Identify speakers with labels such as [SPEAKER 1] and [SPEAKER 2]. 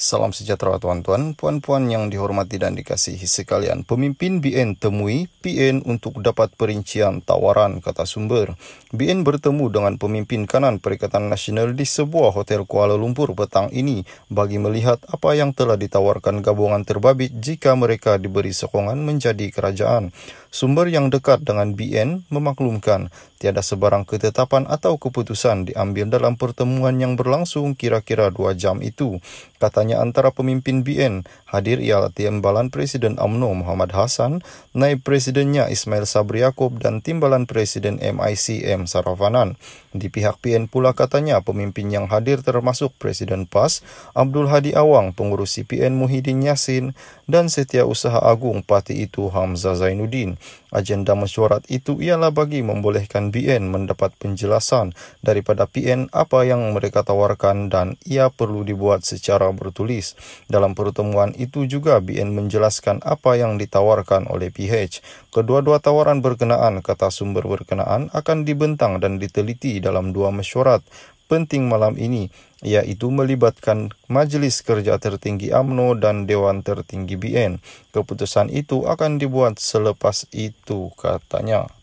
[SPEAKER 1] Salam sejahtera tuan-tuan, puan-puan yang dihormati dan dikasihi sekalian. Pemimpin BN temui PN untuk dapat perincian tawaran kata sumber. BN bertemu dengan pemimpin kanan Perikatan Nasional di sebuah hotel Kuala Lumpur petang ini bagi melihat apa yang telah ditawarkan gabungan terbabit jika mereka diberi sokongan menjadi kerajaan. Sumber yang dekat dengan BN memaklumkan tiada sebarang ketetapan atau keputusan diambil dalam pertemuan yang berlangsung kira-kira dua jam itu. Katanya antara pemimpin BN hadir ialah Timbalan Presiden UMNO Muhammad Hassan, Naib Presidennya Ismail Sabri Yaakob dan Timbalan Presiden MIC M. Saravanan. Di pihak BN pula katanya pemimpin yang hadir termasuk Presiden PAS, Abdul Hadi Awang, pengurus CPN Muhyiddin Yassin dan Setiausaha Agung Parti itu Hamzah Zainuddin. Agenda mesyuarat itu ialah bagi membolehkan BN mendapat penjelasan daripada PN apa yang mereka tawarkan dan ia perlu dibuat secara bertulis. Dalam pertemuan itu juga BN menjelaskan apa yang ditawarkan oleh PH. Kedua-dua tawaran berkenaan, kata sumber berkenaan, akan dibentang dan diteliti dalam dua mesyuarat penting malam ini iaitu melibatkan Majlis Kerja Tertinggi AMNO dan Dewan Tertinggi BN. Keputusan itu akan dibuat selepas itu katanya.